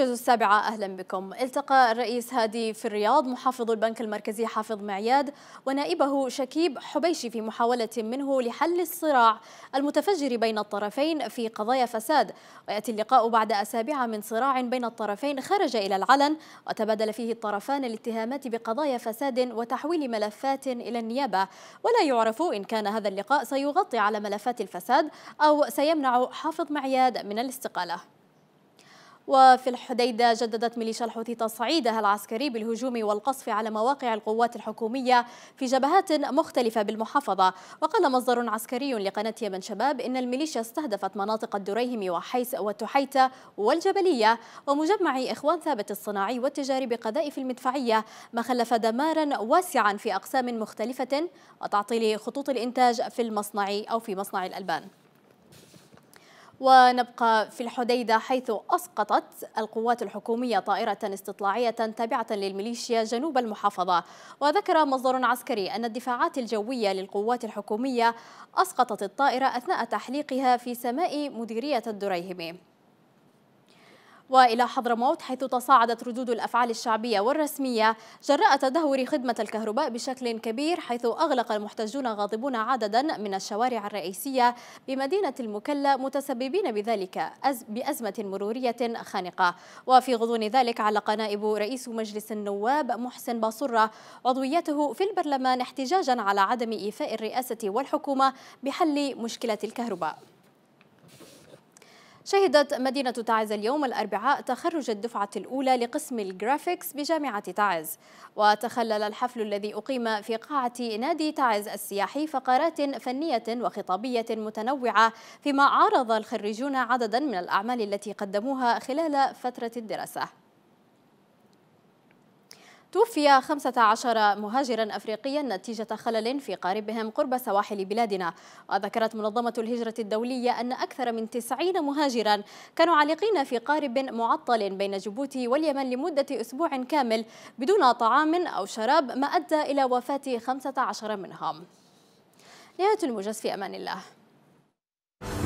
موجز السابعة أهلا بكم التقى الرئيس هادي في الرياض محافظ البنك المركزي حافظ معياد ونائبه شكيب حبيشي في محاولة منه لحل الصراع المتفجر بين الطرفين في قضايا فساد ويأتي اللقاء بعد أسابيع من صراع بين الطرفين خرج إلى العلن وتبادل فيه الطرفان الاتهامات بقضايا فساد وتحويل ملفات إلى النيابة ولا يعرف إن كان هذا اللقاء سيغطي على ملفات الفساد أو سيمنع حافظ معياد من الاستقالة وفي الحديدة جددت ميليشيا الحوثي تصعيدها العسكري بالهجوم والقصف على مواقع القوات الحكومية في جبهات مختلفة بالمحافظة وقال مصدر عسكري لقناة يمن شباب إن الميليشيا استهدفت مناطق الدريهم وحيس والتحيتة والجبلية ومجمع إخوان ثابت الصناعي والتجاري بقذائف المدفعية ما خلف دمارا واسعا في أقسام مختلفة وتعطيل خطوط الإنتاج في المصنع أو في مصنع الألبان ونبقى في الحديدة حيث أسقطت القوات الحكومية طائرة استطلاعية تابعة للميليشيا جنوب المحافظة وذكر مصدر عسكري أن الدفاعات الجوية للقوات الحكومية أسقطت الطائرة أثناء تحليقها في سماء مديرية الدريهمي وإلى حضرموت حيث تصاعدت ردود الأفعال الشعبية والرسمية جراء تدهور خدمة الكهرباء بشكل كبير حيث أغلق المحتجون غاضبون عددا من الشوارع الرئيسية بمدينة المكلا متسببين بذلك بأزمة مرورية خانقة وفي غضون ذلك علق نائب رئيس مجلس النواب محسن باصرة عضويته في البرلمان احتجاجا على عدم إيفاء الرئاسة والحكومة بحل مشكلة الكهرباء شهدت مدينة تعز اليوم الأربعاء تخرج الدفعة الأولى لقسم الجرافيكس بجامعة تعز وتخلل الحفل الذي أقيم في قاعة نادي تعز السياحي فقرات فنية وخطابية متنوعة فيما عارض الخريجون عددا من الأعمال التي قدموها خلال فترة الدراسة توفي 15 مهاجرا أفريقيا نتيجة خلل في قاربهم قرب سواحل بلادنا وذكرت منظمة الهجرة الدولية أن أكثر من 90 مهاجرا كانوا عالقين في قارب معطل بين جيبوتي واليمن لمدة أسبوع كامل بدون طعام أو شراب ما أدى إلى وفاة 15 منهم نهاية الموجز في أمان الله